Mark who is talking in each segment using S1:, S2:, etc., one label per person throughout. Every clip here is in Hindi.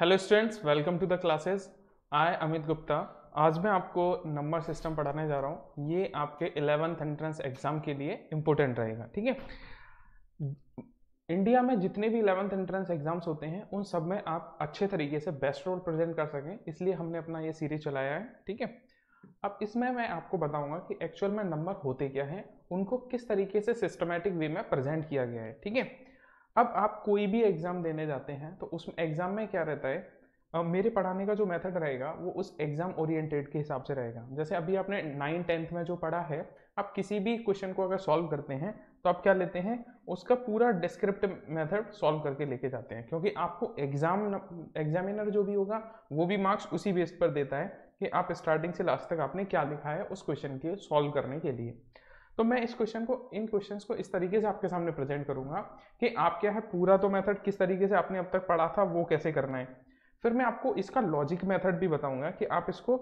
S1: hello students welcome to the classes I Amit Gupta आज मैं आपको नंबर सिस्टम पढ़ाने जा रहा हूँ ये आपके इलेवंथ एंट्रेंस एग्जाम के लिए इम्पोर्टेंट रहेगा ठीक है इंडिया में जितने भी इलेवंथ एंट्रेंस एग्जाम्स होते हैं उन सब में आप अच्छे तरीके से बेस्ट रोल प्रेजेंट कर सकें इसलिए हमने अपना ये सीरीज चलाया है ठीक है अब इसमें मैं आपको बताऊंगा कि एक्चुअल में नंबर होते क्या हैं उनको किस तरीके से सिस्टमेटिक वे में प्रेजेंट किया गया है ठीक है अब आप कोई भी एग्ज़ाम देने जाते हैं तो उसमें एग्ज़ाम में क्या रहता है Uh, मेरे पढ़ाने का जो मेथड रहेगा वो उस एग्ज़ाम ओरिएंटेड के हिसाब से रहेगा जैसे अभी आपने नाइन टेंथ में जो पढ़ा है आप किसी भी क्वेश्चन को अगर सॉल्व करते हैं तो आप क्या लेते हैं उसका पूरा डिस्क्रिप्टिव मेथड सॉल्व करके लेके जाते हैं क्योंकि आपको एग्ज़ाम एग्जामिनर जो भी होगा वो भी मार्क्स उसी बेस पर देता है कि आप स्टार्टिंग से लास्ट तक आपने क्या लिखा है उस क्वेश्चन के सॉल्व करने के लिए तो मैं इस क्वेश्चन को इन क्वेश्चंस को इस तरीके से आपके सामने प्रेजेंट करूंगा कि आप क्या है पूरा तो मेथड किस तरीके से आपने अब तक पढ़ा था वो कैसे करना है फिर मैं आपको इसका लॉजिक मेथड भी बताऊंगा कि आप इसको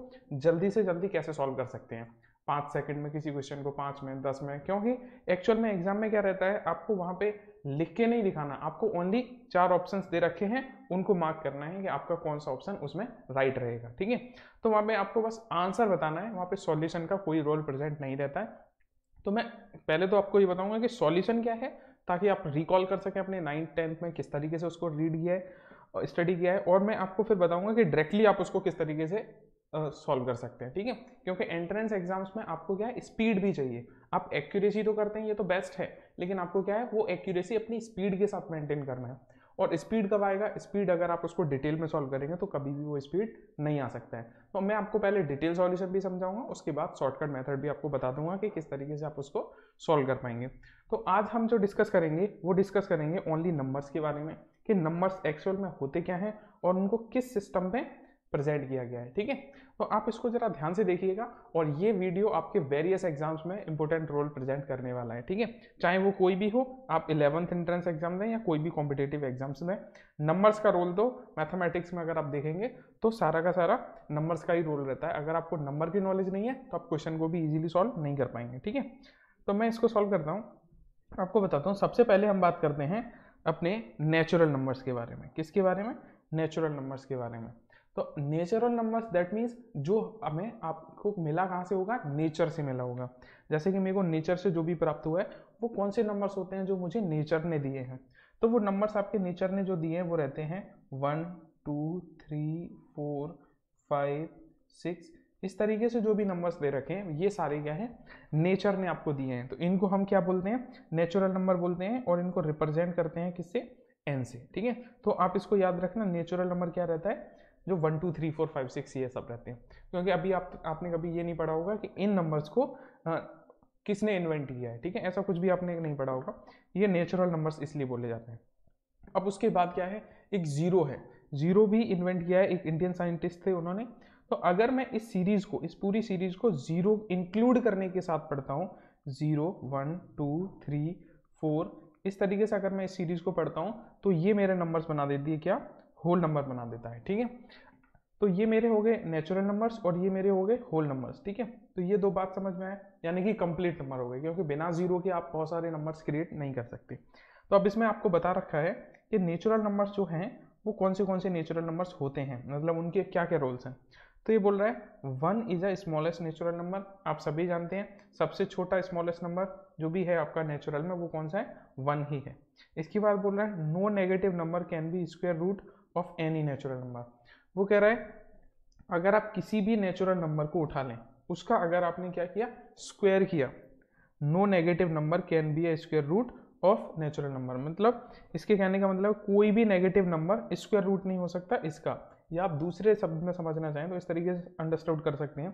S1: जल्दी से जल्दी कैसे सॉल्व कर सकते हैं पाँच सेकंड में किसी क्वेश्चन को पाँच में दस में क्योंकि एक्चुअल में एग्जाम में क्या रहता है आपको वहाँ पे लिख के नहीं दिखाना आपको ओनली चार ऑप्शन दे रखे हैं उनको मार्क करना है कि आपका कौन सा ऑप्शन उसमें राइट रहेगा ठीक है तो वहाँ पे आपको बस आंसर बताना है वहाँ पे सॉल्यूशन का कोई रोल प्रेजेंट नहीं रहता है तो मैं पहले तो आपको ये बताऊंगा कि सॉल्यूशन क्या है ताकि आप रिकॉल कर सकें अपने नाइन्थ टेंथ में किस तरीके से उसको रीड किया है स्टडी किया है और मैं आपको फिर बताऊंगा कि डायरेक्टली आप उसको किस तरीके से सॉल्व uh, कर सकते हैं ठीक है क्योंकि एंट्रेंस एग्जाम्स में आपको क्या है स्पीड भी चाहिए आप एक्यूरेसी तो करते हैं ये तो बेस्ट है लेकिन आपको क्या है वो एक्यूरेसी अपनी स्पीड के साथ मेंटेन करना है और स्पीड कब आएगा स्पीड अगर आप उसको डिटेल में सॉल्व करेंगे तो कभी भी वो स्पीड नहीं आ सकता है तो मैं आपको पहले डिटेल सॉल्यूशन भी समझाऊंगा उसके बाद शॉर्टकट मेथड भी आपको बता दूंगा कि किस तरीके से आप उसको सॉल्व कर पाएंगे तो आज हम जो डिस्कस करेंगे वो डिस्कस करेंगे ओनली नंबर्स के बारे में कि नंबर्स एक्चुअल में होते क्या हैं और उनको किस सिस्टम में प्रेजेंट किया गया है ठीक है तो आप इसको ज़रा ध्यान से देखिएगा और ये वीडियो आपके वेरियस एग्जाम्स में इंपॉर्टेंट रोल प्रेजेंट करने वाला है ठीक है चाहे वो कोई भी हो आप इलेवंथ एंट्रेंस एग्जाम दें या कोई भी कॉम्पिटेटिव एग्जाम्स दें नंबर्स का रोल दो मैथमेटिक्स में अगर आप देखेंगे तो सारा का सारा नंबर्स का ही रोल रहता है अगर आपको नंबर की नॉलेज नहीं है तो आप क्वेश्चन को भी ईजिली सॉल्व नहीं कर पाएंगे ठीक है तो मैं इसको सॉल्व करता हूँ आपको बताता हूँ सबसे पहले हम बात करते हैं अपने नेचुरल नंबर्स के बारे में किसके बारे में नेचुरल नंबर्स के बारे में तो नेचुरल नंबर्स दैट मीन्स जो हमें आपको मिला कहाँ से होगा नेचर से मिला होगा जैसे कि मेरे को नेचर से जो भी प्राप्त हुआ है वो कौन से नंबर्स होते हैं जो मुझे नेचर ने दिए हैं तो वो नंबर्स आपके नेचर ने जो दिए हैं वो रहते हैं one two three four five six इस तरीके से जो भी नंबर्स दे रखे हैं ये सारे क्या है नेचर ने आपको दिए हैं तो इनको हम क्या बोलते हैं नेचुरल नंबर बोलते हैं और इनको रिप्रेजेंट करते हैं किससे एन से ठीक है तो आप इसको याद रखना नेचुरल नंबर क्या रहता है जो one two three four five six ये सब रहते हैं क्योंकि अभी आप आपने कभी ये नहीं पढ़ा होगा कि इन नंबर्स को आ, किसने इन्वेंट किया है ठीक है ऐसा कुछ भी आपने नहीं पढ़ा होगा ये नेचुरल नंबर्स इसलिए बोले जाते हैं अब उसके बाद क्या है एक ज़ीरो है ज़ीरो भी इन्वेंट किया है एक इंडियन साइंटिस्ट थे उन्होंने तो अगर मैं इस सीरीज़ को इस पूरी सीरीज़ को ज़ीरो इंक्लूड करने के साथ पढ़ता हूँ zero one two three four इस तरीके से अगर मैं इस सीरीज़ को पढ़ता हूँ तो ये मेरे नंबर्स बना देती है क्या होल नंबर बना देता है ठीक है तो ये मेरे हो गए नेचुरल नंबर्स और ये मेरे हो गए होल नंबर्स ठीक है तो ये दो बात समझ में आए यानी कि कंप्लीट नंबर हो गए क्योंकि बिना जीरो के आप बहुत सारे नंबर्स क्रिएट नहीं कर सकते तो अब इसमें आपको बता रखा है कि नेचुरल नंबर्स जो हैं वो कौन से कौन से नेचुरल नंबर्स होते हैं मतलब उनके क्या क्या रोल्स हैं तो ये बोल रहा है one is a smallest natural number आप सभी जानते हैं सबसे छोटा स्मॉलेस्ट नंबर जो भी है आपका नेचुरल में वो कौन सा है वन ही है इसके बाद बोल रहा है no negative number can be square root of any natural number वो कह रहा है अगर आप किसी भी नेचुरल नंबर को उठा लें उसका अगर आपने क्या किया स्क्वायर किया no negative number can be a square root of natural number मतलब इसके कहने का मतलब कोई भी नेगेटिव नंबर स्क्वायर रूट नहीं हो सकता इसका या आप दूसरे शब्द में समझना चाहें तो इस तरीके से अंडरस्टैंड कर सकते हैं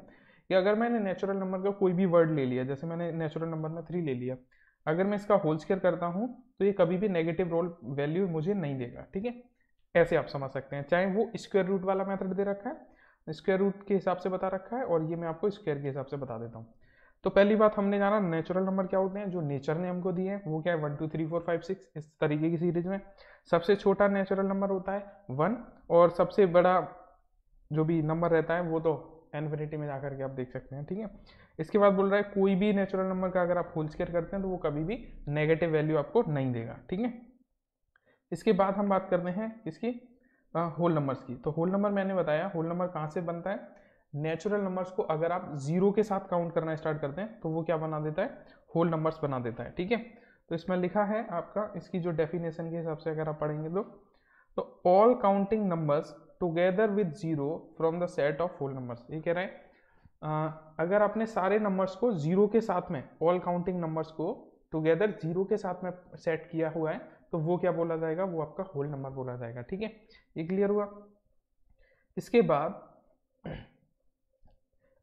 S1: कि अगर मैंने नेचुरल नंबर का कोई भी वर्ड ले लिया जैसे मैंने नेचुरल नंबर में थ्री ले लिया अगर मैं इसका होल स्केयर करता हूँ तो ये कभी भी नेगेटिव रोल वैल्यू मुझे नहीं देगा ठीक है ऐसे आप समझ सकते हैं चाहे वो स्क्वायर रूट वाला मेथड दे रखा है स्क्वायर रूट के हिसाब से बता रखा है और ये मैं आपको स्क्वायर के हिसाब से बता देता हूँ तो पहली बात हमने जाना नेचुरल नंबर क्या होते हैं जो नेचर ने हमको दिए हैं वो क्या है one two three four five six इस तरीके की सीरीज में सबसे छोटा नेचुरल नंबर होता है वन और सबसे बड़ा जो भी नंबर रहता है वो तो एनफिनिटी में जा करके आप देख सकते हैं ठीक है इसके बाद बोल रहा है कोई भी नेचुरल नंबर का अगर आप होल स्केयर करते हैं तो वो कभी भी नेगेटिव वैल्यू आपको नहीं देगा ठीक है इसके बाद हम बात करते हैं इसकी होल नंबर्स की तो होल नंबर मैंने बताया होल नंबर कहाँ से बनता है नेचुरल नंबर्स को अगर आप जीरो के साथ काउंट करना स्टार्ट करते हैं तो वो क्या बना देता है होल नंबर्स बना देता है ठीक है तो इसमें लिखा है आपका इसकी जो डेफिनेशन के हिसाब से अगर आप पढ़ेंगे तो तो all counting numbers together with zero from the set of whole numbers ये कह रहे हैं अगर आपने सारे नंबर्स को जीरो के साथ में ऑल काउंटिंग नंबर्स को टुगेदर जीरो के साथ में सेट किया हुआ है तो वो क्या बोला जाएगा वो आपका होल नंबर बोला जाएगा ठीक है ये क्लियर हुआ इसके बाद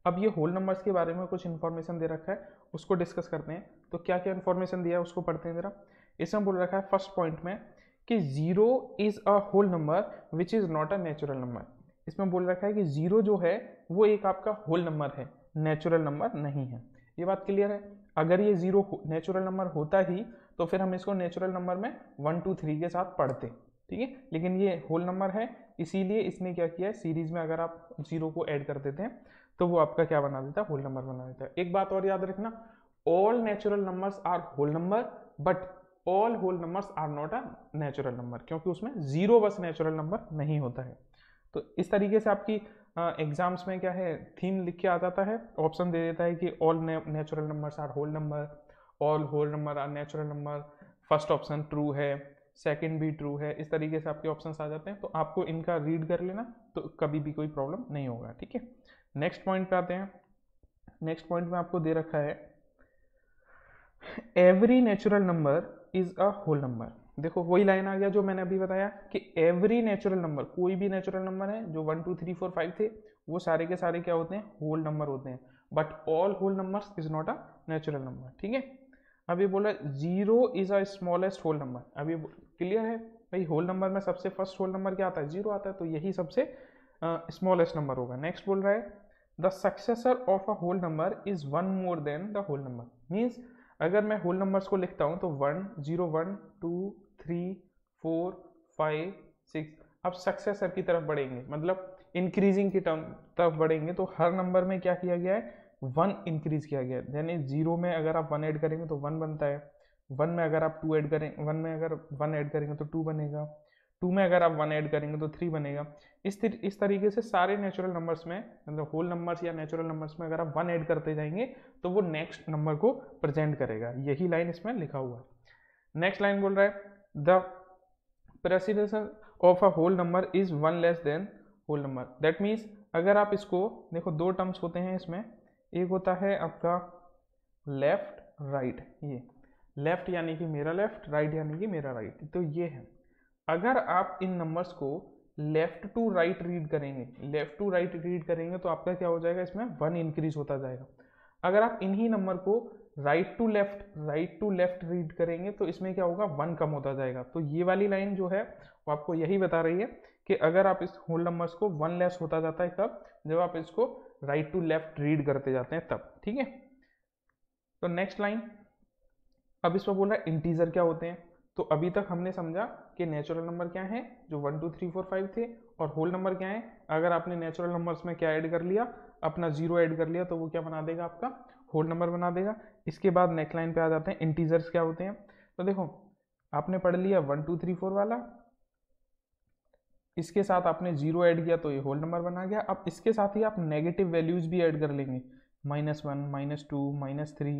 S1: अब ये होल नंबर्स के बारे में कुछ इन्फॉर्मेशन दे रखा है उसको डिस्कस करते हैं तो क्या क्या इन्फॉर्मेशन दिया है उसको पढ़ते हैं ज़रा इसमें बोल रखा है फर्स्ट पॉइंट में कि zero is a whole number which is not a natural number इसमें बोल रखा है कि ज़ीरो जो है वो एक आपका होल नंबर है नेचुरल नंबर नहीं है ये बात क्लियर है अगर ये ज़ीरो नेचुरल नंबर होता ही तो फिर हम इसको नेचुरल नंबर में वन टू थ्री के साथ पढ़ते ठीक है लेकिन ये होल नंबर है इसीलिए इसने क्या किया है सीरीज में अगर आप जीरो को ऐड कर देते हैं तो वो आपका क्या बना देता है होल नंबर बना देता है एक बात और याद रखना all natural numbers are whole number but all whole numbers are not a natural number क्योंकि उसमें जीरो बस नेचुरल नंबर नहीं होता है तो इस तरीके से आपकी एग्जाम्स में क्या है थीम लिख के आ जाता है ऑप्शन दे देता है कि all natural numbers are whole number all whole number are natural number first option true है सेकेंड भी ट्रू है इस तरीके से आपके ऑप्शन आ जाते हैं तो आपको इनका रीड कर लेना तो कभी भी कोई प्रॉब्लम नहीं होगा ठीक है नेक्स्ट पॉइंट पे आते हैं नेक्स्ट पॉइंट में आपको दे रखा है every natural number is a whole number देखो वही लाइन आ गया जो मैंने अभी बताया कि एवरी नेचुरल नंबर कोई भी नेचुरल नंबर है जो one two three four five थे वो सारे के सारे क्या होते हैं होल नंबर होते हैं but all whole number is not a natural number ठीक है अभी बोला zero is a smallest whole number अभी क्लियर है भाई होल नंबर में सबसे फर्स्ट होल नंबर क्या आता है जीरो आता है तो यही सबसे स्मॉलेस्ट नंबर होगा नेक्स्ट बोल रहा है the successor of a whole number is one more than the whole number means अगर मैं होल नंबर्स को लिखता हूँ तो one zero one two three four five six अब सक्सेसर की तरफ बढ़ेंगे मतलब इंक्रीजिंग की टर्म तरफ बढ़ेंगे तो हर नंबर में क्या किया गया है वन इंक्रीज किया गया है यानी जीरो में अगर आप वन ऐड करेंगे तो वन बनता है वन में अगर आप टू ऐड करें वन में अगर वन ऐड करेंगे तो टू बनेगा टू में अगर आप वन ऐड करेंगे तो थ्री बनेगा इस इस तरीके से सारे नेचुरल नंबर्स में मतलब होल नंबर्स या नेचुरल नंबर्स में अगर आप वन ऐड करते जाएंगे तो वो नेक्स्ट नंबर को प्रेजेंट करेगा यही लाइन इसमें लिखा हुआ है नेक्स्ट लाइन बोल रहा है the precedence of a whole number is one less than whole number that means अगर आप इसको देखो दो टर्म्स होते हैं इसमें एक होता है आपका लेफ्ट राइट ये लेफ्ट यानी कि मेरा लेफ्ट राइट यानी कि मेरा राइट तो ये है अगर आप इन नंबर्स को लेफ्ट टू राइट रीड करेंगे लेफ्ट टू राइट रीड करेंगे तो आपका क्या हो जाएगा इसमें वन इंक्रीज होता जाएगा अगर आप इन्हीं नंबर को right to left right to left read करेंगे तो इसमें क्या होगा वन कम होता जाएगा तो ये वाली लाइन जो है वो आपको यही बता रही है कि अगर आप इस होल नंबर्स को वन लेस होता जाता है कब जब आप इसको राइट टू लेफ्ट रीड करते जाते हैं तब ठीक है तो नेक्स्ट लाइन अब इसमें बोल रहा है इंटीजर क्या होते हैं तो अभी तक हमने समझा कि नेचुरल नंबर क्या है जो one two three four five थे और होल नंबर क्या है अगर आपने नेचुरल नंबर्स में क्या ऐड कर लिया अपना जीरो ऐड कर लिया तो वो क्या बना देगा आपका होल नंबर बना देगा इसके बाद नेक्स्ट लाइन पे आ जाते हैं इंटीजर्स क्या होते हैं तो देखो आपने पढ़ लिया वन टू थ्री फोर वाला इसके साथ आपने जीरो ऐड किया तो ये होल नंबर बना गया अब इसके साथ ही आप नेगेटिव वैल्यूज भी ऐड कर लेंगे minus one minus two minus three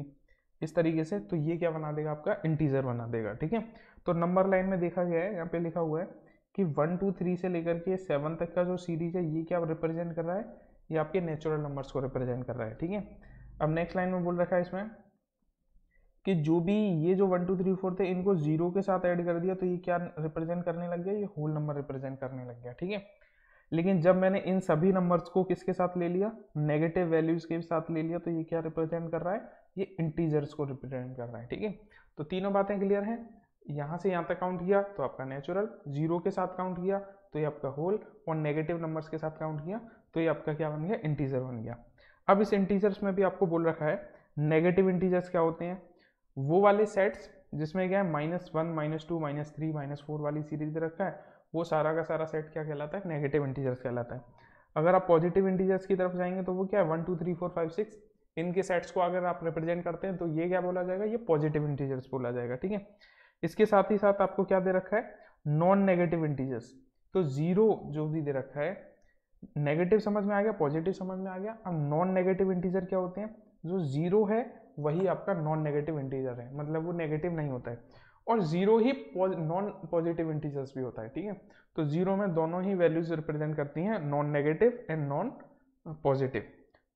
S1: इस तरीके से तो ये क्या बना देगा आपका इंटीजर बना देगा ठीक है तो नंबर लाइन में देखा गया है यहाँ पे लिखा हुआ है कि वन टू थ्री से लेकर के सेवन तक का जो सीरीज है ये क्या रिप्रेजेंट कर रहा है ये आपके नेचुरल नंबर्स को रिप्रेजेंट कर रहा है ठीक है अब नेक्स्ट लाइन में बोल रखा है इसमें कि जो भी ये जो वन टू थ्री फोर थे इनको जीरो के साथ ऐड कर दिया तो ये क्या रिप्रेजेंट करने लग गया ये होल नंबर रिप्रेजेंट करने लग गया ठीक है लेकिन जब मैंने इन सभी नंबर्स को किसके साथ ले लिया नेगेटिव वैल्यूज के साथ ले लिया तो ये क्या रिप्रेजेंट कर रहा है ये इंटीजर्स को रिप्रेजेंट कर रहा है ठीक है तो तीनों बातें क्लियर हैं यहाँ से यहाँ तक काउंट किया तो आपका नेचुरल जीरो के साथ काउंट किया तो ये आपका होल और नेगेटिव नंबर्स के साथ काउंट किया तो ये आपका क्या बन गया इंटीजर बन गया अब इस इंटीजर्स में भी आपको बोल रखा है नेगेटिव इंटीजर्स क्या होते हैं वो वाले सेट्स जिसमें क्या है minus one minus two minus three minus four वाली सीरीज रखा है वो सारा का सारा सेट क्या कहलाता है नेगेटिव इंटीजर्स कहलाता है अगर आप पॉजिटिव इंटीजर्स की तरफ जाएंगे तो वो क्या है one two three four five six इनके सेट्स को अगर आप रिप्रेजेंट करते हैं तो ये क्या बोला जाएगा ये पॉजिटिव इंटीजर्स बोला जाएगा ठीक है इसके साथ ही साथ आपको क्या दे रखा है नॉन नेगेटिव इंटीजर्स तो जीरो जो भी दे रखा है नेगेटिव समझ में आ गया पॉजिटिव समझ में आ गया अब नॉन नेगेटिव इंटीजर क्या होते हैं जो ज़ीरो है वही आपका नॉन नेगेटिव इंटीजर है मतलब वो नेगेटिव नहीं होता है और ज़ीरो ही नॉन पॉजिटिव इंटीजर्स भी होता है ठीक है तो ज़ीरो में दोनों ही वैल्यूज रिप्रेजेंट करती हैं non negative and non positive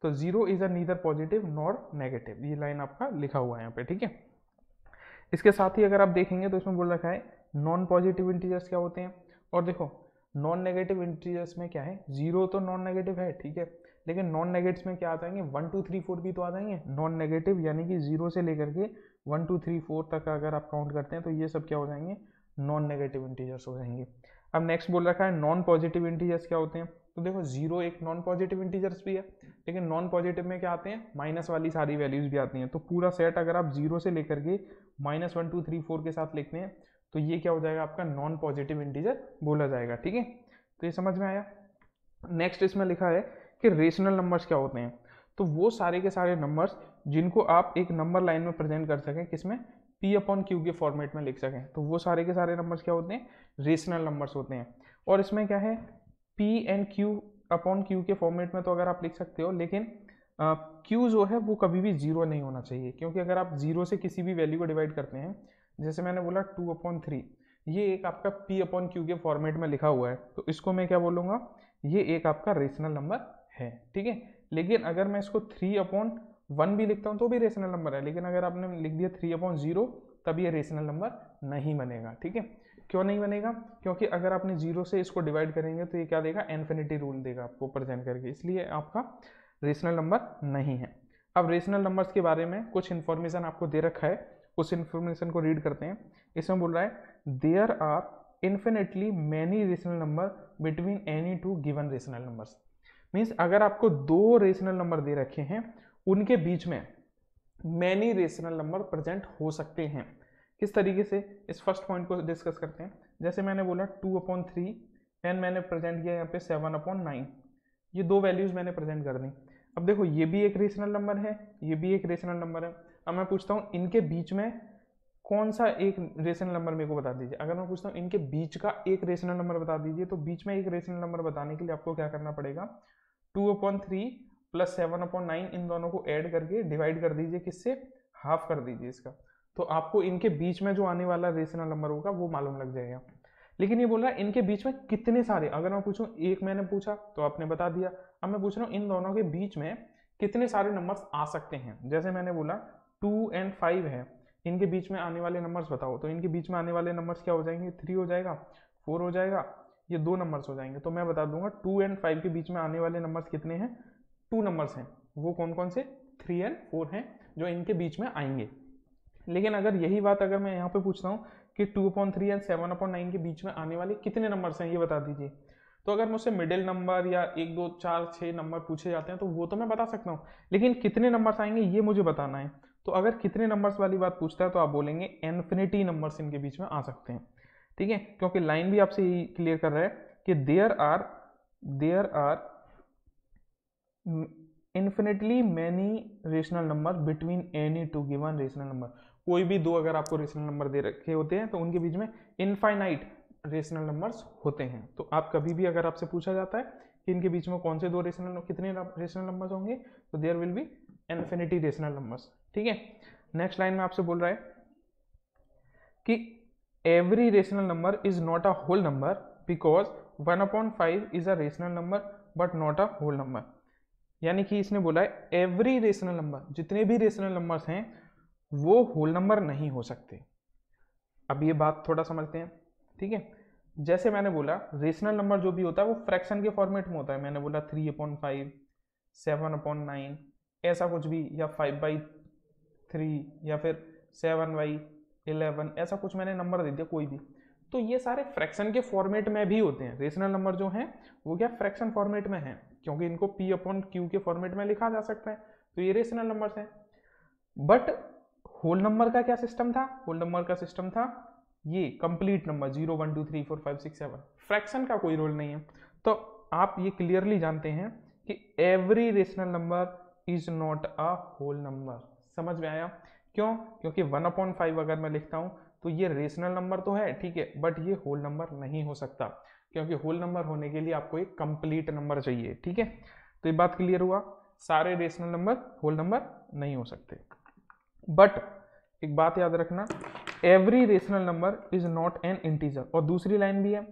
S1: तो zero is a neither positive nor negative ये लाइन आपका लिखा हुआ है यहाँ पे ठीक है इसके साथ ही अगर आप देखेंगे तो इसमें बोल रखा है नॉन पॉजिटिव इंटीजर्स क्या होते हैं और देखो नॉन नेगेटिव इंटीजर्स में क्या है ज़ीरो तो नॉन नेगेटिव है ठीक है लेकिन नॉन नेगेट्स में क्या आ जाएंगे वन टू थ्री फोर भी तो आ जाएंगे नॉन नेगेटिव यानी कि जीरो से लेकर के वन टू थ्री फोर तक अगर आप काउंट करते हैं तो ये सब क्या हो जाएंगे नॉन नेगेटिव इंटीजर्स हो जाएंगे अब नेक्स्ट बोल रखा है नॉन पॉजिटिव इंटीजर्स क्या होते हैं तो देखो जीरो एक नॉन पॉजिटिव इंटीजर्स भी है लेकिन नॉन पॉजिटिव में क्या आते हैं माइनस वाली सारी वैल्यूज़ भी आती हैं तो पूरा सेट अगर आप जीरो से लेकर के minus one two three four के साथ लिखते हैं तो ये क्या हो जाएगा आपका नॉन पॉजिटिव इंटीजर बोला जाएगा ठीक है तो ये समझ में आया नेक्स्ट इसमें लिखा है कि रेशनल नंबर्स क्या होते हैं तो वो सारे के सारे नंबर्स जिनको आप एक नंबर लाइन में प्रेजेंट कर सकें किसमें पी अपॉन क्यू के फॉर्मेट में लिख सकें तो वो सारे के सारे नंबर्स क्या होते हैं रेशनल नंबर्स होते हैं और इसमें क्या है P and Q upon Q के फॉर्मेट में तो अगर आप लिख सकते हो लेकिन क्यू जो है वो कभी भी जीरो नहीं होना चाहिए क्योंकि अगर आप जीरो से किसी भी वैल्यू को डिवाइड करते हैं जैसे मैंने बोला टू अपॉन थ्री ये एक आपका पी अपॉन क्यू के फॉर्मेट में लिखा हुआ है तो इसको मैं क्या बोलूँगा ये एक आपका रेशनल नंबर है ठीक है लेकिन अगर मैं इसको थ्री अपॉन वन भी लिखता हूँ तो भी रेशनल नंबर है लेकिन अगर आपने लिख दिया थ्री अपॉन जीरो तब ये रेशनल नंबर नहीं बनेगा ठीक है क्यों नहीं बनेगा क्योंकि अगर आपने जीरो से इसको डिवाइड करेंगे तो ये क्या देगा इन्फिनिटी रूल देगा आपको प्रेजेंट करके इसलिए आपका रेशनल नंबर नहीं है अब रेशनल नंबर्स के बारे में कुछ इन्फॉर्मेशन आपको दे रखा है उस इन्फॉर्मेशन को रीड करते हैं इसमें बोल रहा है there are infinitely many rational number between any two given rational numbers means अगर आपको दो रेशनल नंबर दे रखे हैं उनके बीच में मैनी रेशनल नंबर प्रेजेंट हो सकते हैं किस तरीके से इस फर्स्ट पॉइंट को डिस्कस करते हैं जैसे मैंने बोला टू अपॉन थ्री एन मैंने प्रेजेंट किया यहाँ पे सेवन अपॉन नाइन ये दो वैल्यूज़ मैंने प्रेजेंट कर दी अब देखो ये भी एक रेशनल नंबर है ये भी एक रेशनल नंबर है अब मैं पूछता हूँ इनके बीच में कौन सा एक रेशनल नंबर मेरे को बता दीजिए अगर मैं पूछता हूँ इनके बीच का एक रेशनल नंबर बता दीजिए तो बीच में एक रेशनल नंबर बताने के लिए आपको क्या करना पड़ेगा two upon three plus seven upon nine इन दोनों को ऐड करके डिवाइड कर दीजिए किससे हाफ कर दीजिए इसका तो आपको इनके बीच में जो आने वाला रेशनल नंबर होगा वो मालूम लग जाएगा लेकिन ये बोल रहा है इनके बीच में कितने सारे अगर मैं पूछूं एक मैंने पूछा तो आपने बता दिया अब मैं पूछ रहा हूँ इन दोनों के बीच में कितने सारे नंबर्स आ सकते हैं जैसे मैंने बोला टू एंड फाइव है इनके बीच में आने वाले नंबर्स बताओ तो इनके बीच में आने वाले नंबर्स क्या हो जाएंगे थ्री हो जाएगा फोर हो जाएगा ये दो नंबर्स हो जाएंगे तो मैं बता दूंगा टू एंड फाइव के बीच में आने वाले नंबर्स कितने हैं टू नंबर्स हैं वो कौन कौन से थ्री एंड फोर हैं जो इनके बीच में आएंगे लेकिन अगर यही बात अगर मैं यहाँ पे पूछता हूँ कि two upon three and seven upon nine के बीच में आने वाले कितने नंबर्स हैं ये बता दीजिए तो अगर मुझसे मिडिल नंबर या एक दो चार छः नंबर पूछे जाते हैं तो वो तो मैं बता सकता हूँ लेकिन कितने नंबर्स आएंगे ये मुझे बताना है तो अगर कितने नंबर्स वाली बात पूछता है तो आप बोलेंगे इन्फिनिटी नंबर्स इनके बीच में आ सकते हैं ठीक है क्योंकि लाइन भी आपसे यही क्लियर कर रहा है कि there are there are infinitely many rational number between any two given rational number कोई भी दो अगर आपको रेशनल नंबर दे रखे होते हैं तो उनके बीच में इनफाइनाइट रेशनल नंबर्स होते हैं तो आप कभी भी अगर आपसे पूछा जाता है कि इनके बीच में कौन से दो रेशनल कितने रेशनल नंबर्स होंगे तो there will be infinity rational numbers ठीक है नेक्स्ट लाइन में आपसे बोल रहा है कि every rational number is not a whole number because 1 upon 5 is a rational number but not a whole number यानी कि इसने बोला है एवरी रेशनल नंबर जितने भी रेशनल नंबर्स हैं वो होल नंबर नहीं हो सकते अब ये बात थोड़ा समझते हैं ठीक है जैसे मैंने बोला रेशनल नंबर जो भी होता है वो फ्रैक्शन के फॉर्मेट में होता है मैंने बोला three upon five seven upon nine ऐसा कुछ भी या फाइव बाई थ्री या फिर सेवन बाई इलेवन ऐसा कुछ मैंने नंबर दे दिया कोई भी तो ये सारे फ्रैक्शन के फॉर्मेट में भी होते हैं रेशनल नंबर जो हैं वो क्या फ्रैक्शन फॉर्मेट में हैं क्योंकि इनको पी अपॉन क्यू के फॉर्मेट में लिखा जा सकता है तो ये रेशनल नंबर्स हैं बट होल नंबर का क्या सिस्टम था होल नंबर का सिस्टम था ये complete number zero one two three four five six seven fraction का कोई रोल नहीं है तो आप ये क्लियरली जानते हैं कि every rational number is not a whole number समझ में आया क्यों क्योंकि वन अपॉइंट फाइव अगर मैं लिखता हूँ तो ये रेशनल नंबर तो है ठीक है बट ये होल नंबर नहीं हो सकता क्योंकि होल नंबर होने के लिए आपको एक कंप्लीट नंबर चाहिए ठीक है तो ये बात क्लियर हुआ सारे रेशनल नंबर होल नंबर नहीं हो सकते बट एक बात याद रखना every rational number is not an integer और दूसरी लाइन भी है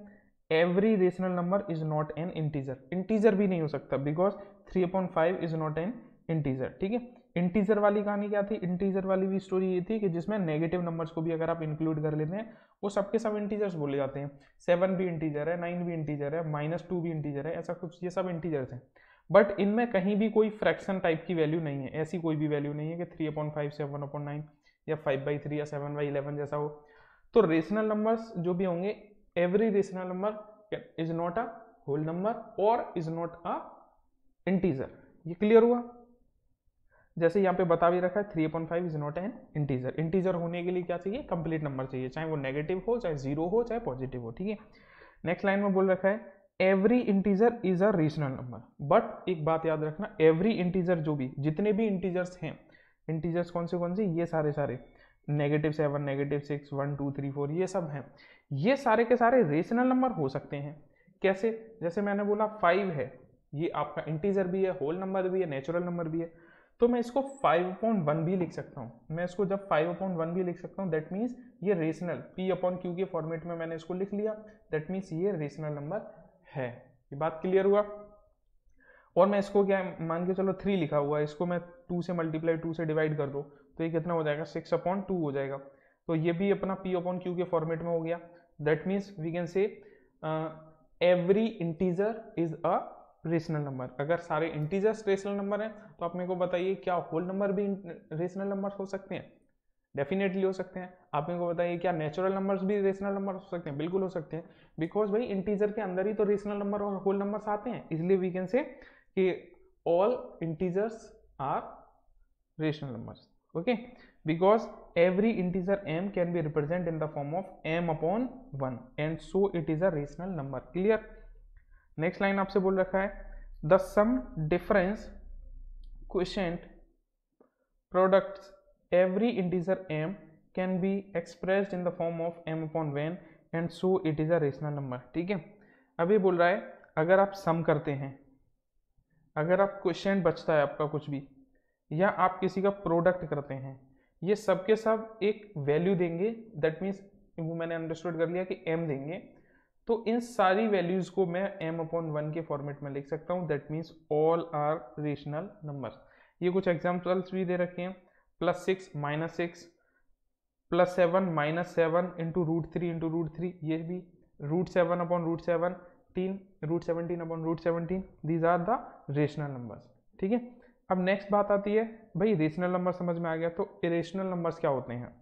S1: every rational number is not an integer integer भी नहीं हो सकता because three upon five is not an integer ठीक है इंटीजर वाली कहानी क्या थी इंटीजर वाली भी स्टोरी ये थी कि जिसमें नेगेटिव नंबर्स को भी अगर आप इंक्लूड कर लेते हैं वो सबके सब इंटीजर्स बोले जाते हैं सेवन भी इंटीजर है नाइन भी इंटीजर है माइनस टू भी इंटीजर है ऐसा कुछ ये सब इंटीजर्स हैं बट इनमें कहीं भी कोई फ्रैक्शन टाइप की वैल्यू नहीं है ऐसी कोई भी वैल्यू नहीं है कि three upon five seven upon nine या फाइव बाई थ्री या सेवन बाई इलेवन जैसा हो तो रेशनल नंबर्स जो भी होंगे every rational number is not a whole number और इज नॉट अ इंटीजर ये क्लियर हुआ जैसे यहाँ पे बता भी रखा है three upon five is not an integer integer होने के लिए क्या चाहिए कंप्लीट नंबर चाहिए चाहे वो नेगेटिव हो चाहे जीरो हो चाहे पॉजिटिव हो ठीक है नेक्स्ट लाइन में बोल रखा है every integer is a rational number but एक बात याद रखना एवरी इंटीजर जो भी जितने भी इंटीजर्स हैं इंटीजर्स कौन से कौन से ये सारे सारे negative seven negative six one two three four ये सब हैं ये सारे के सारे रेशनल नंबर हो सकते हैं कैसे जैसे मैंने बोला फाइव है ये आपका इंटीजर भी है होल नंबर भी है नेचुरल नंबर भी है तो मैं इसको फाइव अपॉन वन भी लिख सकता हूँ मैं इसको जब फाइव अपॉन वन भी लिख सकता हूँ दैट मीन्स ये रेशनल पी अपॉन क्यू के फॉर्मेट में मैंने इसको लिख लिया दैट मीन्स ये रेशनल नंबर है ये बात क्लियर हुआ और मैं इसको क्या मान के चलो थ्री लिखा हुआ है इसको मैं टू से मल्टीप्लाई टू से डिवाइड कर दो तो ये कितना हो जाएगा सिक्स अपॉन टू हो जाएगा तो ये भी अपना पी अपॉन क्यू के फॉर्मेट में हो गया that means we can say every integer is a rational number अगर सारे इंटीजर्स रेशनल नंबर हैं तो आप मेरे को बताइए क्या होल नंबर भी रेशनल नंबर हो सकते हैं डेफिनेटली हो सकते हैं आप मेरे को बताइए क्या नेचुरल नंबर्स भी रेशनल नंबर हो सकते हैं बिल्कुल हो सकते हैं बिकॉज भाई इंटीजर के अंदर ही तो रेशनल नंबर और होल नंबर्स आते हैं इसलिए वी कैन से कि all integers are rational numbers okay because every integer M can be represent in the form of M upon one and so it is a rational number clear next line आपसे बोल रखा है the sum difference quotient product every integer M can be express in the form of M upon one and so it is a rational number ठीक है अभी बोल रहा है अगर आप सम करते हैं अगर आप क्वेश्चन बचता है आपका कुछ भी या आप किसी का प्रोडक्ट करते हैं ये सब के सब एक वैल्यू देंगे दैट मीन्स वो मैंने अंडरस्टूड कर लिया कि एम देंगे तो इन सारी वैल्यूज को मैं m अपॉन वन के फॉर्मेट में लिख सकता हूँ that means all are rational number ये कुछ एग्जाम्पल्स भी दे रखे हैं plus six minus six plus seven minus seven into root three into root three ये भी root seven upon root seven teen root seventeen upon root seventeen these are the rational numbers ठीक है अब नेक्स्ट बात आती है भाई रेशनल नंबर समझ में आ गया तो इरेशनल नंबर्स क्या होते हैं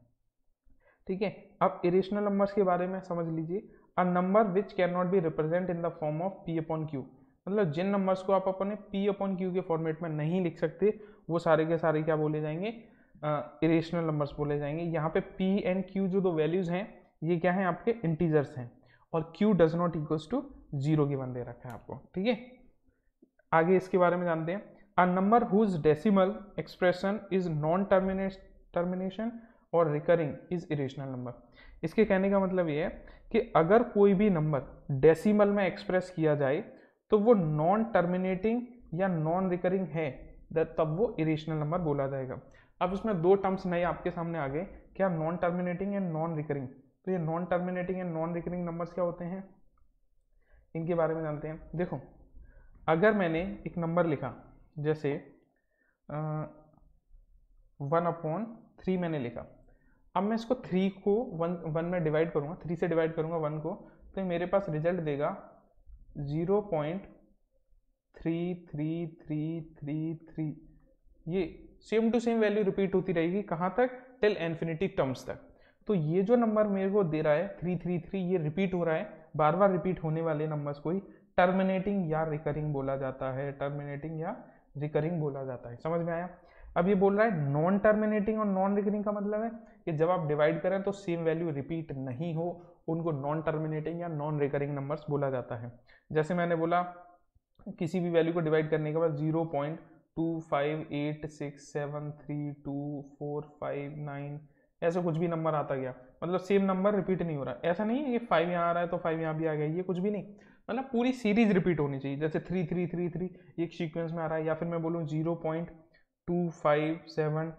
S1: ठीक है अब इरेशनल नंबर्स के बारे में समझ लीजिए a number which can not be represent in the form of P upon Q मतलब जिन नंबर्स को आप अपने पी अपॉन क्यू के फॉर्मेट में नहीं लिख सकते वो सारे के सारे क्या बोले जाएंगे इरेशनल नंबर्स बोले जाएंगे यहाँ पे पी एंड क्यू जो दो वैल्यूज़ हैं ये क्या हैं आपके इंटीजर्स हैं और Q does not equals to zero बन दे रखा है आपको ठीक है आगे इसके बारे में जानते हैं a number whose decimal expression is non terminate termination और रिकरिंग इज इरेशनल नंबर इसके कहने का मतलब ये है कि अगर कोई भी नंबर डेसिमल में एक्सप्रेस किया जाए तो वो नॉन टर्मिनेटिंग या नॉन रिकरिंग है तब वो इरेशनल नंबर बोला जाएगा अब इसमें दो टर्म्स नए आपके सामने आ गए क्या non terminating and non recurring तो ये non terminating and non recurring numbers क्या होते हैं इनके बारे में जानते हैं देखो अगर मैंने एक नंबर लिखा जैसे वन अपॉन थ्री मैंने लिखा अब मैं इसको थ्री को वन वन में डिवाइड करूँगा थ्री से डिवाइड करूँगा वन को तो मेरे पास रिजल्ट देगा zero point three three three three three ये same to same value repeat होती रहेगी कहाँ तक टिल इन्फिनिटी टर्म्स तक तो ये जो नंबर मेरे को दे रहा है थ्री थ्री थ्री ये रिपीट हो रहा है बार बार रिपीट होने वाले नंबर्स को ही टर्मिनेटिंग या रिकरिंग बोला जाता है टर्मिनेटिंग या रिकरिंग बोला जाता है समझ में आया अब ये बोल रहा है नॉन टर्मिनेटिंग और नॉन रिकरिंग का मतलब है कि जब आप डिवाइड करें तो सेम वैल्यू रिपीट नहीं हो उनको नॉन टर्मिनेटिंग या नॉन रिकरिंग नंबर्स बोला जाता है जैसे मैंने बोला किसी भी वैल्यू को डिवाइड करने के बाद zero point two five eight six seven three two four five nine ऐसा कुछ भी नंबर आता गया मतलब सेम नंबर रिपीट नहीं हो रहा ऐसा नहीं कि फाइव यहाँ आ रहा है तो फाइव यहाँ भी आ गया ये कुछ भी नहीं मतलब पूरी सीरीज रिपीट होनी चाहिए जैसे थ्री थ्री थ्री थ्री एक सीक्वेंस में आ रहा है या फिर मैं बोलूँ zero point two five seven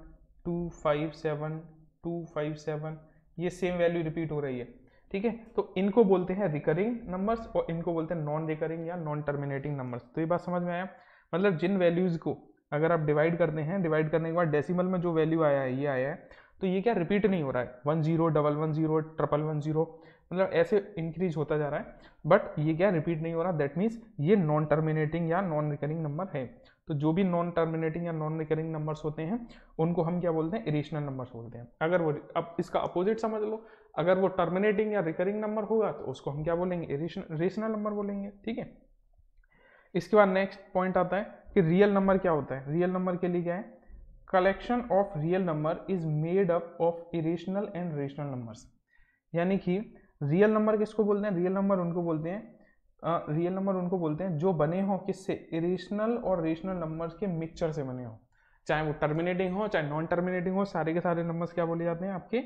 S1: two five seven two five seven ये सेम वैल्यू रिपीट हो रही है ठीक है तो इनको बोलते हैं रिकरिंग नंबर्स और इनको बोलते हैं नॉन रिकरिंग या नॉन टर्मिनेटिंग नंबर्स तो ये बात समझ में आया मतलब जिन वैल्यूज़ को अगर आप डिवाइड करते हैं डिवाइड करने के बाद डेसिमल में जो वैल्यू आया है ये आया है तो ये क्या रिपीट नहीं हो रहा है one zero double one zero triple one zero मतलब ऐसे इंक्रीज होता जा रहा है बट ये क्या रिपीट नहीं हो रहा दैट मीन्स ये नॉन टर्मिनेटिंग या नॉन रिकरिंग नंबर है तो जो भी नॉन टर्मिनेटिंग या नॉन रिकरिंग नंबर्स होते हैं उनको हम क्या बोलते हैं इरेशनल नंबर्स बोलते हैं अगर वो अब इसका अपोजिट समझ लो अगर वो टर्मिनेटिंग या रिकरिंग नंबर होगा तो उसको हम क्या बोलेंगे रेशनल नंबर बोलेंगे ठीक है इसके बाद नेक्स्ट पॉइंट आता है कि रियल नंबर क्या होता है रियल नंबर के लिए क्या है collection of real number is made up of irrational and rational numbers यानी कि रियल नंबर किसको बोलते हैं रियल नंबर उनको बोलते हैं रियल नंबर उनको बोलते हैं जो बने हों किससे इरेशनल और रेशनल नंबर्स के मिक्सचर से बने हों चाहे वो टर्मिनेटिंग हो चाहे नॉन टर्मिनेटिंग हो सारे के सारे नंबर्स क्या बोले जाते हैं आपके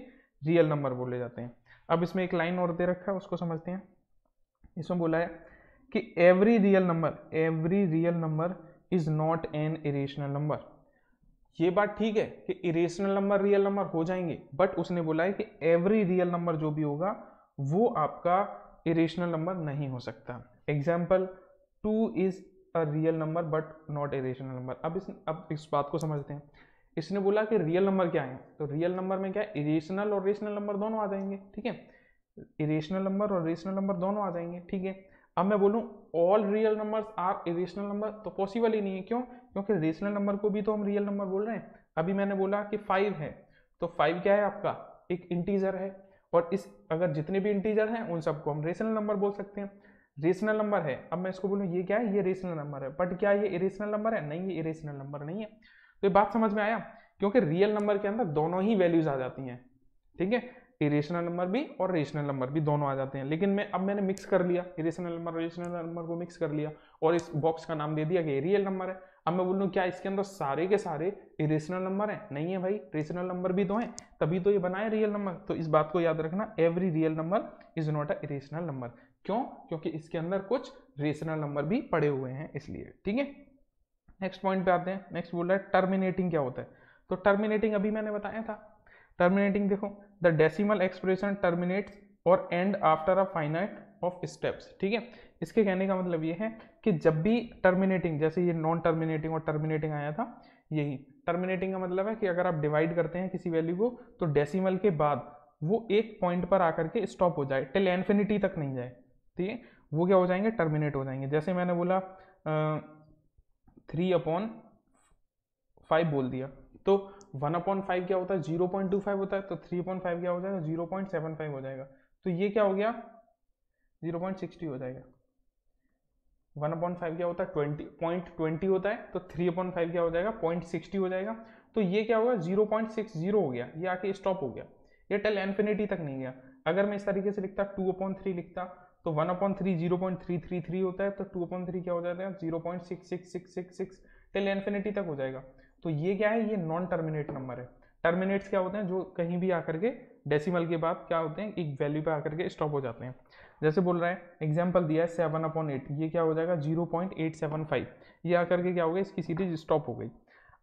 S1: रियल नंबर बोले जाते हैं अब इसमें एक लाइन और दे रखा है उसको समझते हैं इसमें बोला है कि every real number every real number is not an irrational number ये बात ठीक है कि इरेशनल नंबर रियल नंबर हो जाएंगे बट उसने बोला है कि एवरी रियल नंबर जो भी होगा वो आपका इरेशनल नंबर नहीं हो सकता example two is a real number but not a rational number अब इस अब इस बात को समझते हैं इसने बोला कि रियल नंबर क्या है तो रियल नंबर में क्या इरेशनल और रेशनल नंबर दोनों आ जाएंगे ठीक है इरेशनल नंबर और रेशनल नंबर दोनों आ जाएंगे ठीक है अब मैं बोलूँ all real numbers are irrational number तो पॉसिबल ही नहीं है क्यों क्योंकि रेशनल नंबर को भी तो हम रियल नंबर बोल रहे हैं अभी मैंने बोला कि फाइव है तो फाइव क्या है आपका एक इंटीजर है और इस अगर जितने भी इंटीजर हैं उन सबको हम रेशनल नंबर बोल सकते हैं रेशनल नंबर है अब मैं इसको बोलूँ ये क्या है ये रेशनल नंबर है बट क्या ये इरेशनल नंबर है नहीं ये इरेशनल नंबर नहीं है तो ये बात समझ में आया क्योंकि रियल नंबर के अंदर दोनों ही वैल्यूज आ जाती हैं ठीक है इरेशनल नंबर भी और रेशनल नंबर भी दोनों आ जाते हैं लेकिन मैं अब मैंने मिक्स कर लिया इरेशनल नंबर रेशनल नंबर को मिक्स कर लिया और इस बॉक्स का नाम दे दिया कि रियल नंबर है अब मैं बोलूँ क्या इसके अंदर सारे के सारे इरेशनल नंबर हैं नहीं है भाई रेशनल नंबर भी तो हैं तभी तो ये बनाए रियल नंबर तो इस बात को याद रखना every real number is not a irrational number क्यों क्योंकि इसके अंदर कुछ रेशनल नंबर भी पड़े हुए हैं इसलिए ठीक है नेक्स्ट पॉइंट पे आते हैं नेक्स्ट बोल रहा है टर्मिनेटिंग क्या होता है तो टर्मिनेटिंग अभी मैंने बताया था टर्मिनेटिंग देखो द डेसिमल एक्सप्रेशन टर्मिनेट्स और and after a finite of steps ठीक है इसके कहने का मतलब ये है कि जब भी टर्मिनेटिंग जैसे ये नॉन टर्मिनेटिंग और टर्मिनेटिंग आया था यही टर्मिनेटिंग का मतलब है कि अगर आप डिवाइड करते हैं किसी वैल्यू को तो डेसिमल के बाद वो एक पॉइंट पर आकर के स्टॉप हो जाए टिल इन्फिनिटी तक नहीं जाए ठीक है वो क्या हो जाएंगे टर्मिनेट हो जाएंगे जैसे मैंने बोला थ्री अपॉन फाइव बोल दिया तो वन अपॉन फाइव क्या होता है जीरो पॉइंट टू फाइव होता है तो थ्री अपॉइंट फाइव क्या हो जाएगा जीरो पॉइंट सेवन फाइव हो जाएगा तो ये क्या हो गया जीरो पॉइंट सिक्सटी हो जाएगा वन अपॉइंट फाइव क्या होता है ट्वेंटी पॉइंट ट्वेंटी होता है तो थ्री अपॉइंट फाइव क्या हो जाएगा पॉइंट सिक्सटी हो जाएगा तो ये क्या होगा जीरो पॉइंट सिक्स जीरो हो गया ये आके स्टॉप हो गया ये टेल इन्फिनिटी तक नहीं गया अगर मैं इस तरीके से लिखता टू अपॉइंट थ्री लिखता तो one upon three zero point three three three होता है तो टू अपॉइंट थ्री क्या हो जाता है zero point six six six six six till infinity तक हो जाएगा तो ये क्या है ये नॉन टर्मिनेट नंबर है टर्मिनेट्स क्या होते हैं जो कहीं भी आकर के डेसिमल के बाद क्या होते हैं एक वैल्यू पे आकर के स्टॉप हो जाते हैं जैसे बोल रहा है एग्जाम्पल दिया है सेवन अपॉन एट ये क्या हो जाएगा zero point eight seven five ये आकर के क्या हो गया इसकी सीरीज स्टॉप हो गई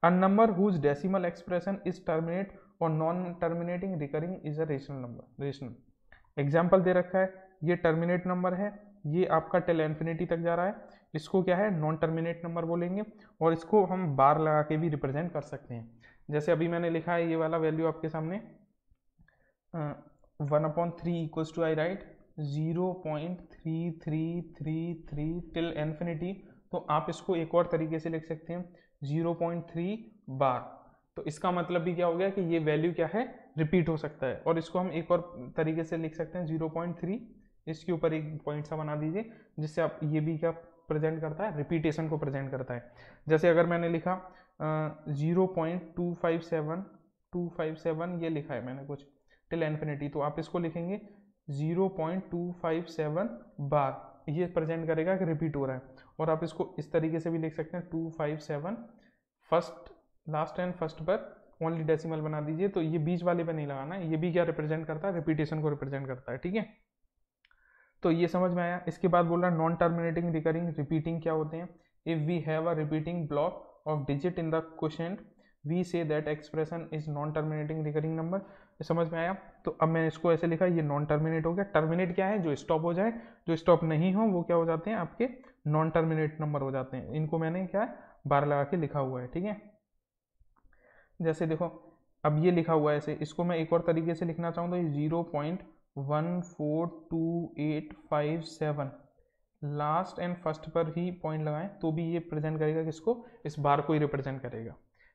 S1: a number whose decimal expression is terminate और non terminating recurring is a rational number rational example दे रखा है ये टर्मिनेट नंबर है ये आपका टेल इन्फिनिटी तक जा रहा है इसको क्या है नॉन टर्मिनेट नंबर बोलेंगे और इसको हम बार लगा के भी रिप्रेजेंट कर सकते हैं जैसे अभी मैंने लिखा है ये वाला वैल्यू आपके सामने one upon three equals to I write zero point three three three three till infinity तो आप इसको एक और तरीके से लिख सकते हैं ज़ीरो पॉइंट थ्री बार तो इसका मतलब भी क्या हो गया कि ये वैल्यू क्या है रिपीट हो सकता है और इसको हम एक और तरीके से लिख सकते हैं ज़ीरो पॉइंट थ्री इसके ऊपर एक पॉइंट सा बना दीजिए जिससे आप ये भी क्या प्रेजेंट करता है रिपीटेशन को प्रेजेंट करता है जैसे अगर मैंने लिखा zero point two five seven two five seven ये लिखा है मैंने कुछ टिल इन्फिनिटी तो आप इसको लिखेंगे 0.257 बार ये प्रेजेंट करेगा कि रिपीट हो रहा है और आप इसको इस तरीके से भी लिख सकते हैं 257 फर्स्ट लास्ट एंड फर्स्ट पर ओनली डेसिमल बना दीजिए तो ये बीच वाले पे नहीं लगाना है ये भी क्या रिप्रेजेंट करता है रिपीटेशन को रिप्रेजेंट करता है ठीक है तो ये समझ में आया इसके बाद बोल रहा है नॉन टर्मिनेटिंग रिकरिंग रिपीटिंग क्या होते हैं if we have a repeating block of digit in the question we say that expression is non terminating recurring number समझ में आया तो अब मैंने इसको ऐसे लिखा ये नॉन टर्मिनेट हो गया टर्मिनेट क्या है जो स्टॉप हो जाए जो स्टॉप नहीं हो वो क्या हो जाते हैं आपके नॉन टर्मिनेट नंबर हो जाते हैं इनको मैंने क्या है बार लगा के लिखा हुआ है ठीक है जैसे देखो अब ये लिखा हुआ है ऐसे इसको मैं एक और तरीके से लिखना चाहूँ तो ये zero point one four two eight five seven last and first पर ही पॉइंट लगाएं तो भी ये प्रेजेंट करेगा किसको इस बार को ही रिप्रेजेंट करेगा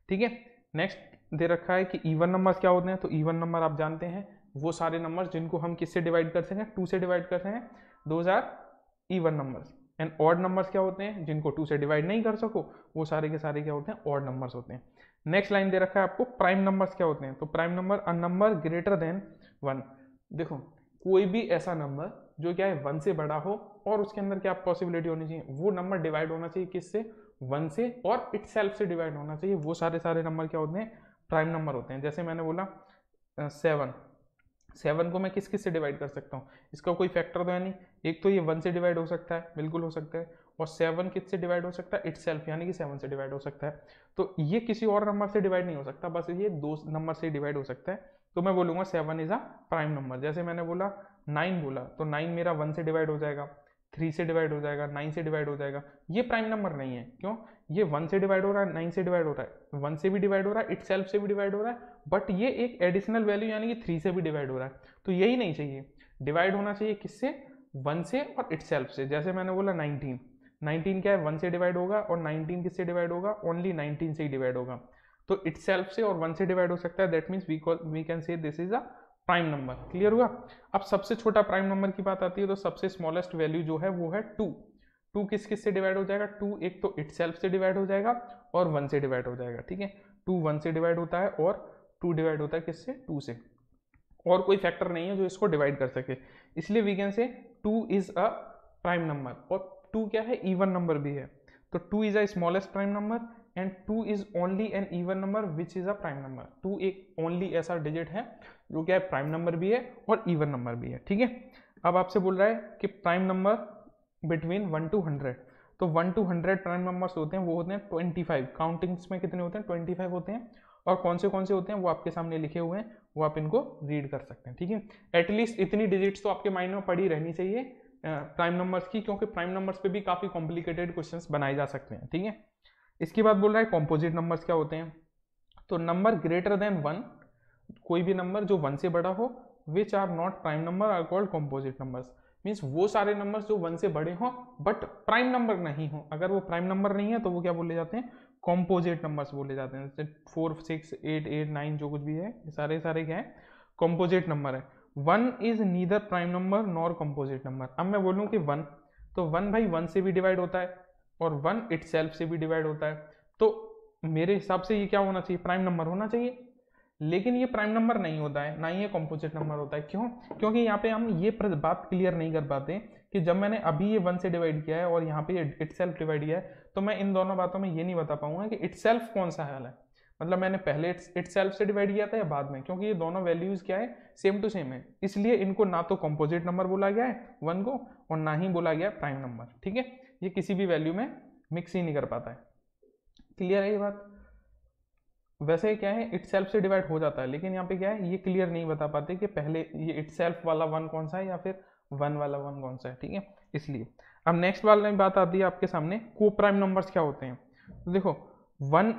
S1: ठीक है नेक्स्ट दे रखा है कि ईवन नंबर्स क्या होते हैं तो ईवन नंबर आप जानते हैं वो सारे नंबर्स जिनको हम किससे डिवाइड कर हैं टू से डिवाइड कर सकें those are even numbers and odd numbers क्या होते हैं जिनको टू से डिवाइड नहीं कर सको वो सारे के सारे क्या होते हैं ऑड नंबर्स होते हैं नेक्स्ट लाइन दे रखा है आपको प्राइम नंबर्स क्या होते हैं तो prime number a number greater than one देखो कोई भी ऐसा नंबर जो क्या है वन से बड़ा हो और उसके अंदर क्या पॉसिबिलिटी होनी चाहिए वो नंबर डिवाइड होना चाहिए किससे वन से और इट से डिवाइड होना चाहिए वो सारे सारे नंबर क्या होते हैं प्राइम नंबर होते हैं जैसे मैंने बोला सेवन सेवन को मैं किस किस से डिवाइड कर सकता हूँ इसका कोई फैक्टर तो है नहीं एक तो ये वन से डिवाइड हो सकता है बिल्कुल हो सकता है और सेवन किस से डिवाइड हो सकता है इट यानी कि सेवन से डिवाइड हो सकता है तो ये किसी और नंबर से डिवाइड नहीं हो सकता बस ये दो नंबर से डिवाइड हो सकता है तो मैं बोलूँगा seven is a prime number जैसे मैंने बोला नाइन बोला तो नाइन मेरा वन से डिवाइड हो जाएगा थ्री से डिवाइड हो जाएगा नाइन से डिवाइड हो जाएगा ये प्राइम नंबर नहीं है क्यों ये वन से डिवाइड हो रहा है नाइन से डिवाइड हो रहा है वन से भी डिवाइड हो रहा है इट से भी डिवाइड हो रहा है बट ये एक एडिशनल वैल्यू यानी कि थ्री से भी डिवाइड हो रहा है तो यही नहीं चाहिए डिवाइड होना चाहिए किससे वन से और इट से जैसे मैंने बोला नाइनटीन नाइनटीन क्या है वन से डिवाइड होगा और नाइनटीन किससे डिवाइड होगा ओनली नाइनटीन से ही डिवाइड होगा तो इट से और वन से डिवाइड हो सकता है that means we can say this is a prime number clear हुआ अब सबसे छोटा प्राइम नंबर की बात आती है तो सबसे स्मॉलेस्ट वैल्यू जो है वो है टू टू किस किस से डिवाइड हो जाएगा टू एक तो इट से डिवाइड हो जाएगा और वन से डिवाइड हो जाएगा ठीक है टू वन से डिवाइड होता है और टू डिवाइड होता है किससे टू से और कोई फैक्टर नहीं है जो इसको डिवाइड कर सके इसलिए we can say two is a prime number और टू क्या है इवन नंबर भी है तो two is a smallest prime number and two is only an even number which is a prime number two एक ओनली ऐसा डिजिट है जो क्या है प्राइम नंबर भी है और इवन नंबर भी है ठीक है अब आपसे बोल रहा है कि prime number between one to hundred तो one to hundred prime numbers होते हैं वो होते हैं ट्वेंटी फाइव काउंटिंग्स में कितने होते हैं ट्वेंटी फाइव होते हैं और कौन से कौन से होते हैं वो आपके सामने लिखे हुए हैं वो आप इनको रीड कर सकते हैं ठीक है एटलीस्ट इतनी डिजिट्स तो आपके माइंड में पड़ी रहनी चाहिए प्राइम नंबर्स की क्योंकि प्राइम नंबर्स पे भी काफ़ी कॉम्प्लिकेटेड क्वेश्चंस बनाए जा सकते हैं ठीक है इसके बाद बोल रहा है कॉम्पोजिट नंबर्स क्या होते हैं तो नंबर ग्रेटर देन वन कोई भी नंबर जो वन से बड़ा हो which are not prime number are called composite numbers means वो सारे नंबर्स जो वन से बड़े हों बट प्राइम नंबर नहीं हो अगर वो प्राइम नंबर नहीं है तो वो क्या बोले जाते हैं कॉम्पोजिट नंबर्स बोले जाते हैं जैसे four six eight eight nine जो कुछ भी है ये सारे सारे क्या है कॉम्पोजिट नंबर है one is neither prime number nor composite number अब मैं बोलूँ कि वन तो वन भाई वन से भी डिवाइड होता है और वन इट से भी डिवाइड होता है तो मेरे हिसाब से ये क्या होना चाहिए प्राइम नंबर होना चाहिए लेकिन ये प्राइम नंबर नहीं होता है ना ही ये कॉम्पोजिट नंबर होता है क्यों क्योंकि यहाँ पे हम ये बात क्लियर नहीं कर पाते कि जब मैंने अभी ये वन से डिवाइड किया है और यहाँ पे इट सेल्फ डिवाइड किया है तो मैं इन दोनों बातों में ये नहीं बता पाऊंगा कि इट सेल्फ कौन सा हाल है मतलब मैंने पहले इट सेल्फ से डिवाइड किया था या बाद में क्योंकि ये दोनों वैल्यूज क्या है सेम टू सेम है इसलिए इनको ना तो कॉम्पोजिट नंबर बोला गया है वन को और ना ही बोला गया प्राइम नंबर ठीक है ये किसी भी वैल्यू में मिक्स ही नहीं कर पाता है क्लियर है ये बात वैसे क्या है इट सेल्फ से डिवाइड हो जाता है लेकिन यहाँ पे क्या है ये क्लियर नहीं बता पाते कि पहले ये इट सेल्फ वाला वन कौन सा है या फिर वन वाला वन कौन सा है ठीक है इसलिए अब नेक्स्ट वाले में बात आती है आपके सामने को प्राइम नंबर्स क्या होते हैं तो देखो वन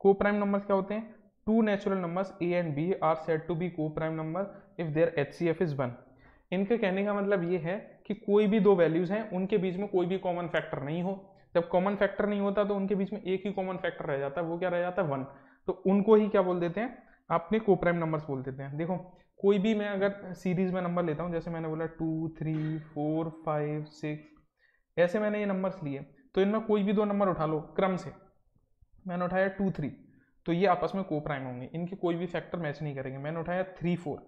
S1: को प्राइम नंबर्स क्या होते हैं two natural numbers A and B are said to be coprime number if their H C F is one इनके कहने का मतलब ये है कि कोई भी दो वैल्यूज हैं उनके बीच में कोई भी कॉमन फैक्टर नहीं हो जब कॉमन फैक्टर नहीं होता तो उनके बीच में एक ही कॉमन फैक्टर रह जाता है वो क्या रह जाता है वन तो उनको ही क्या बोल देते हैं आपने प्राइम नंबर्स बोल देते हैं देखो कोई भी मैं अगर सीरीज में नंबर लेता हूँ जैसे मैंने बोला two three four five six ऐसे मैंने ये नंबर्स लिए तो इनमें कोई भी दो नंबर उठा लो क्रम से मैंने उठाया टू थ्री तो ये आपस में को प्राइम होंगे इनके कोई भी फैक्टर मैच नहीं करेंगे मैंने उठाया थ्री फोर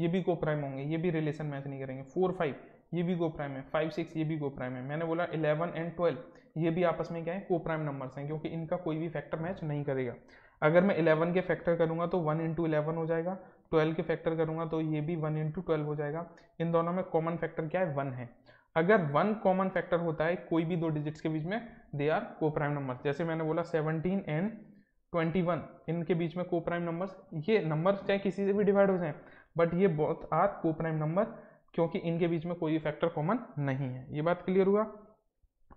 S1: ये भी को प्राइम होंगे ये भी रिलेशन मैच नहीं करेंगे फोर फाइव ये भी को प्राइम है फाइव सिक्स ये भी को प्राइम है मैंने बोला इलेवन एंड ट्वेल्व ये भी आपस में क्या है को प्राइम नंबर्स हैं क्योंकि इनका कोई भी फैक्टर मैच नहीं करेगा अगर मैं इलेवन के फैक्टर करूँगा तो वन इंटू इलेवन हो जाएगा ट्वेल्व के फैक्टर करूँगा तो ये भी वन इंटू ट्वेल्व हो जाएगा इन दोनों में कॉमन फैक्टर क्या है वन है अगर वन कॉमन फैक्टर होता है कोई भी दो डिजिट्स के बीच में they are coprime number जैसे मैंने बोला सेवनटीन एंड ट्वेंटी वन इनके बीच में को प्राइम नंबर्स ये नंबर चाहे किसी से भी डिवाइड हो जाए बट ये बहुत आर को प्राइम नंबर क्योंकि इनके बीच में कोई फैक्टर कॉमन नहीं है ये बात क्लियर हुआ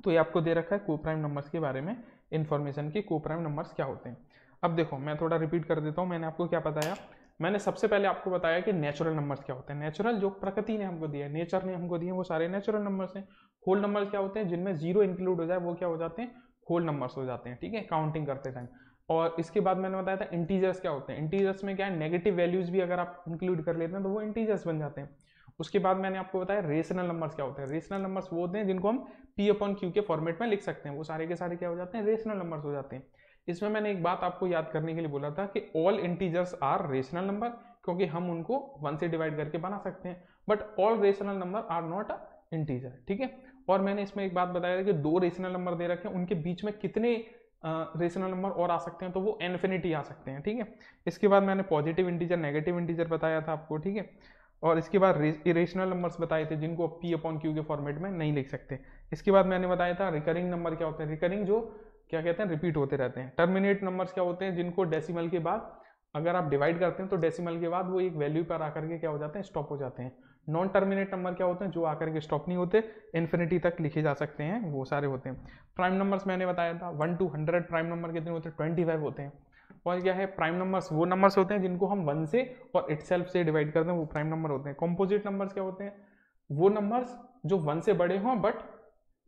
S1: तो ये आपको दे रखा है प्राइम नंबर्स के बारे में इन्फॉर्मेशन को प्राइम नंबर्स क्या होते हैं अब देखो मैं थोड़ा रिपीट कर देता हूँ मैंने आपको क्या बताया मैंने सबसे पहले आपको बताया कि नेचुरल नंबर्स क्या होते हैं नेचुरल जो प्रकृति ने हमको दिया है नेचर ने हमको दिए वो सारे नेचुरल नंबर्स हैं होल नंबर्स क्या होते हैं जिनमें जीरो इंक्लूड हो जाए वो क्या हो जाते हैं होल नंबर्स हो जाते हैं ठीक है काउंटिंग करते टाइम और इसके बाद मैंने बताया था इंटीजर्स क्या होते हैं इंटीजर्स में क्या है नेगेटिव वैल्यूज भी अगर आप इंक्लूड कर लेते हैं तो वो इंटीजर्स बन जाते हैं उसके बाद मैंने आपको बताया रेशनल नंबर्स क्या होते हैं रेशनल नंबर्स वो होते हैं जिनको हम पी अपॉन क्यू के फॉर्मेट में लिख सकते हैं वो सारे के सारे क्या हो जाते हैं रेशनल नंबर्स हो जाते हैं इसमें मैंने एक बात आपको याद करने के लिए बोला था कि all integers are rational number क्योंकि हम उनको वन से डिवाइड करके बना सकते हैं but all rational number are not a integer ठीक है और मैंने इसमें एक बात बताया था कि दो रेशनल नंबर दे रखे हैं उनके बीच में कितने रेशनल नंबर और आ सकते हैं तो वो इन्फिनिटी आ सकते हैं ठीक है इसके बाद मैंने पॉजिटिव इंटीजर नेगेटिव इंटीजर बताया था आपको ठीक है और इसके बाद इरेशनल नंबर्स बताए थे जिनको पी अपॉन क्यू के फॉर्मेट में नहीं लिख सकते इसके बाद मैंने बताया था रिकरिंग नंबर क्या होते हैं रिकरिंग जो क्या कहते हैं रिपीट होते रहते हैं टर्मिनेट नंबर्स क्या होते हैं जिनको डेसिमल के बाद अगर आप डिवाइड करते हैं तो डेसिमल के बाद वो एक वैल्यू पर आकर के क्या हो जाते हैं स्टॉप हो जाते हैं नॉन टर्मिनेट नंबर क्या होते हैं जो आकर के स्टॉप नहीं होते इन्फिनिटी तक लिखे जा सकते हैं वो सारे होते हैं प्राइम नंबर्स मैंने बताया था one to hundred prime number कितने होते हैं ट्वेंटी फाइव होते हैं और क्या है प्राइम नंबर्स वो नंबर्स होते हैं जिनको हम वन से और इट से डिवाइड करते हैं वो प्राइम नंबर होते हैं कॉम्पोजिट नंबर्स क्या होते हैं वो नंबर्स जो वन से बड़े हों बट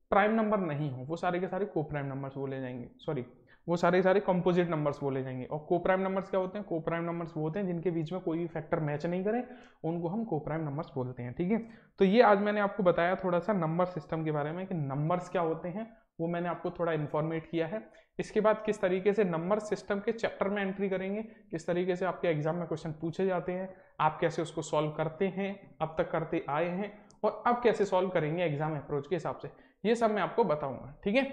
S1: प्राइम नंबर नहीं हो वो सारे के सारे को प्राइम नंबर्स बोले जाएंगे सॉरी वो सारे सारे कंपोजिट नंबर्स बोले जाएंगे और को प्राइम नंबर्स क्या होते हैं को प्राइम नंबर्स वो होते हैं जिनके बीच में कोई भी फैक्टर मैच नहीं करें उनको हम को प्राइम नंबर्स बोलते हैं ठीक है तो ये आज मैंने आपको बताया थोड़ा सा नंबर सिस्टम के बारे में कि नंबर्स क्या होते हैं वो मैंने आपको थोड़ा इन्फॉर्मेट किया है इसके बाद किस तरीके से नंबर सिस्टम के चैप्टर में एंट्री करेंगे किस तरीके से आपके एग्जाम में क्वेश्चन पूछे जाते हैं आप कैसे उसको सॉल्व करते हैं अब तक करते आए हैं और अब कैसे सॉल्व करेंगे एग्जाम अप्रोच के हिसाब से ये सब मैं आपको बताऊंगा ठीक है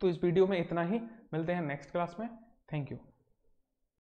S1: तो इस वीडियो में इतना ही मिलते हैं नेक्स्ट क्लास में थैंक यू